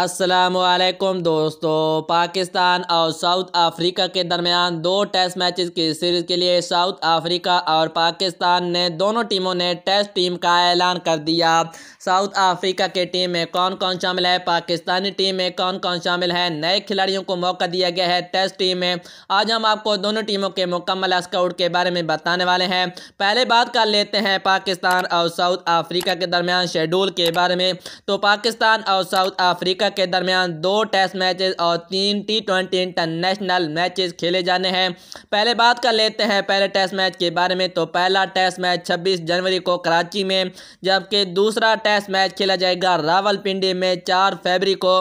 असलकुम दोस्तों पाकिस्तान और साउथ अफ्रीका के दरमियान दो टेस्ट मैचेस की सीरीज़ के लिए साउथ अफ्रीका और पाकिस्तान ने दोनों टीमों ने टेस्ट टीम का ऐलान कर दिया साउथ अफ्रीका के टीम में कौन कौन शामिल है पाकिस्तानी टीम में कौन कौन शामिल है नए खिलाड़ियों को मौका दिया गया है टेस्ट टीम में आज हम आपको दोनों टीमों के मुकम्मल स्काउट के बारे में बताने वाले हैं पहले बात कर लेते हैं पाकिस्तान और साउथ अफ्रीका के दरमियान शेड्यूल के बारे में तो पाकिस्तान और साउथ अफ्रीका श्रीलंका के दरमियान दो टेस्ट मैचेस और तीन टी ट्वेंटी इंटरनेशनल मैचेस खेले जाने हैं पहले बात कर लेते हैं पहले टेस्ट मैच के बारे में तो पहला टेस्ट मैच छब्बीस जनवरी को कराची में जबकि दूसरा टेस्ट मैच खेला जाएगा रावलपिंडी में चार फरवरी को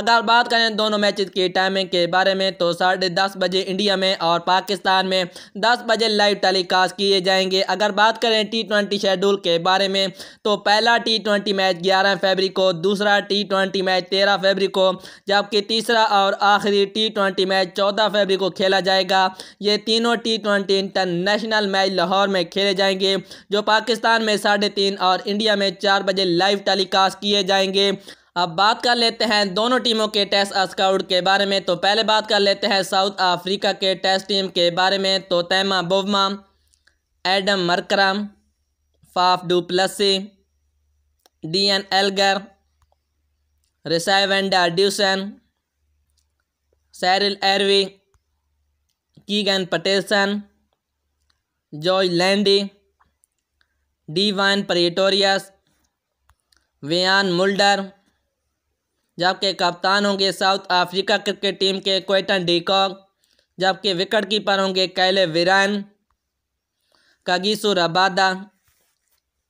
अगर बात करें दोनों मैच की टाइमिंग के बारे में तो साढ़े बजे इंडिया में और पाकिस्तान में दस बजे लाइव टेलीकास्ट किए जाएंगे अगर बात करें टी ट्वेंटी शेड्यूल के बारे में तो पहला टी ट्वेंटी मैच ग्यारह फेबरी को दूसरा टी ट्वेंटी मैच तेरह बारह फरवरी को जबकि तीसरा और आखिरी टी ट्वेंटी मैच चौदह फरवरी को खेला जाएगा ये तीनों T twenty international match Lahore में खेले जाएंगे जो पाकिस्तान में साढ़े तीन और इंडिया में चार बजे लाइव टेलीकास्ट किए जाएंगे अब बात कर लेते हैं दोनों टीमों के टेस्ट स्काउट के बारे में तो पहले बात कर लेते हैं साउथ अफ्रीका के टेस्ट टीम के बारे में तो Temba Bavuma Aiden Markram Faf du Plessis Dean Elgar रिसाइव एंड डाड्यूसन सैरिल एरवी कीगन पटेसन जॉय लैंडी वाइन परिटोरियस वियान मुल्डर जबकि कप्तान होंगे साउथ अफ्रीका क्रिकेट टीम के क्वेटन डीकॉक जबकि विकेट कीपर होंगे Kyle Verreynne Kagiso Rabada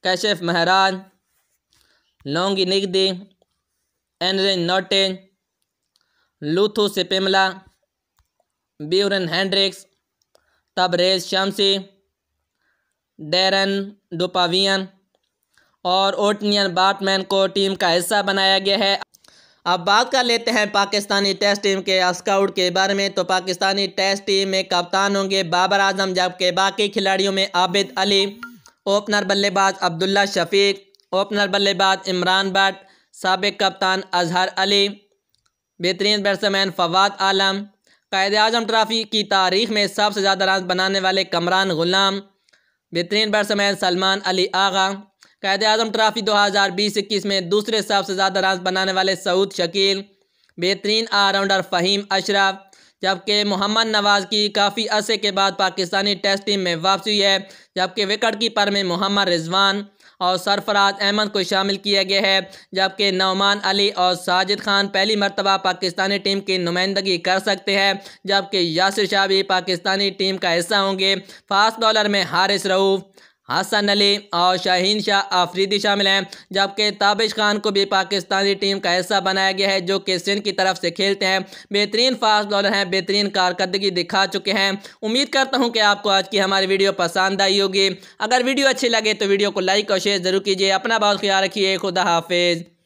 Keshav Maharaj Lungi Ngidi Anrich Nortje Lutho Sipamla Beuran Hendricks Tabraiz Shamsi Daryn Dupavillon और ओटनियन Baartman को टीम का हिस्सा बनाया गया है अब बात कर लेते हैं पाकिस्तानी टेस्ट टीम के स्काउट के बारे में तो पाकिस्तानी टेस्ट टीम में कप्तान होंगे बाबर आजम जबकि बाकी खिलाड़ियों में आबिद अली ओपनर बल्लेबाज अब्दुल्ला शफीक ओपनर बल्लेबाज इमरान भट्ट सबक कप्तान अजहर अली बेहतरीन बैट्समैन फवाद आलम कायद अजम ट्राफी की तारीख में सबसे ज़्यादा रन बनाने वाले कमरान ग़ुलाम बेहतरीन batsman Salman Ali Agha Quaid-e-Azam trophy दो हज़ार बीस इक्कीस में दूसरे सबसे ज़्यादा रन बनाने वाले सऊद शकील बेहतरीन आलराउंडर फ़हीम अशरफ जबकि मोहम्मद नवाज़ की काफ़ी अरसे के बाद पाकिस्तानी टेस्ट टीम में वापसी है जबकि विकेट कीपर में मोहम्मद रिजवान और सरफराज अहमद को शामिल किया गया है जबकि नौमान अली और साजिद खान पहली मरतबा पाकिस्तानी टीम की नुमाइंदगी कर सकते हैं जबकि यासिर शाह भी पाकिस्तानी टीम का हिस्सा होंगे फास्ट बॉलर में हारिस रऊफ़ हसन अली और शाहीन शाह आफरीदी शामिल हैं जबकि ताबिश खान को भी पाकिस्तानी टीम का हिस्सा बनाया गया है जो कि सिंध की तरफ से खेलते हैं बेहतरीन फास्ट बॉलर हैं बेहतरीन कारकर्दगी दिखा चुके हैं उम्मीद करता हूं कि आपको आज की हमारी वीडियो पसंद आई होगी अगर वीडियो अच्छी लगे तो वीडियो को लाइक और शेयर ज़रूर कीजिए अपना बहुत ख्याल रखिए खुदा हाफिज़